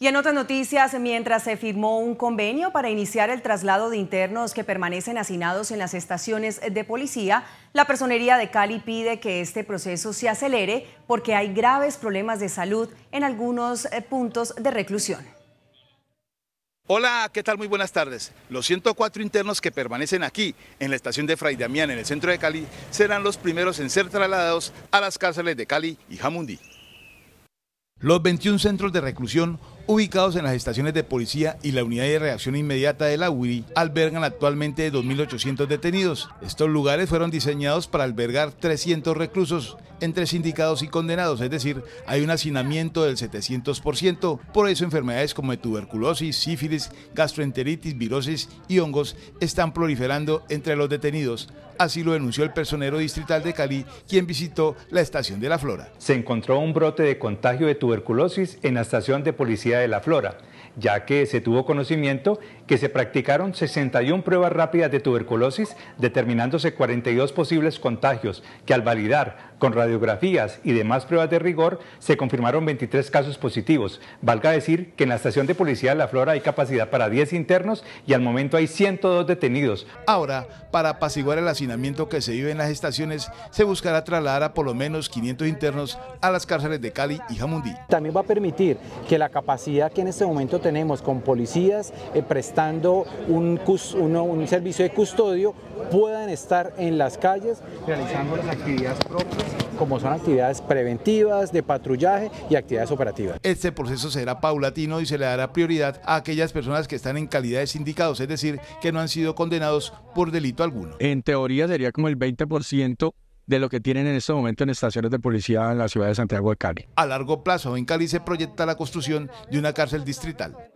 Y en otras noticias, mientras se firmó un convenio para iniciar el traslado de internos que permanecen hacinados en las estaciones de policía, la Personería de Cali pide que este proceso se acelere porque hay graves problemas de salud en algunos eh, puntos de reclusión. Hola, ¿qué tal? Muy buenas tardes. Los 104 internos que permanecen aquí, en la estación de Fray Damián, en el centro de Cali, serán los primeros en ser trasladados a las cárceles de Cali y Jamundí. Los 21 centros de reclusión ubicados en las estaciones de policía y la unidad de reacción inmediata de la URI, albergan actualmente 2.800 detenidos. Estos lugares fueron diseñados para albergar 300 reclusos entre sindicados y condenados, es decir, hay un hacinamiento del 700%, por eso enfermedades como tuberculosis, sífilis, gastroenteritis, virosis y hongos están proliferando entre los detenidos. Así lo denunció el personero distrital de Cali, quien visitó la estación de la Flora. Se encontró un brote de contagio de tuberculosis en la estación de policía de la flora, ya que se tuvo conocimiento que se practicaron 61 pruebas rápidas de tuberculosis, determinándose 42 posibles contagios, que al validar con radiografías y demás pruebas de rigor se confirmaron 23 casos positivos. Valga decir que en la estación de policía de La Flora hay capacidad para 10 internos y al momento hay 102 detenidos. Ahora, para apaciguar el hacinamiento que se vive en las estaciones, se buscará trasladar a por lo menos 500 internos a las cárceles de Cali y Jamundí. También va a permitir que la capacidad que en este momento tenemos con policías eh, prestando un servicio de custodio puedan estar en las calles realizando las actividades propias como son actividades preventivas, de patrullaje y actividades operativas. Este proceso será paulatino y se le dará prioridad a aquellas personas que están en calidad de sindicados, es decir, que no han sido condenados por delito alguno. En teoría sería como el 20% de lo que tienen en este momento en estaciones de policía en la ciudad de Santiago de Cali. A largo plazo, en Cali se proyecta la construcción de una cárcel distrital.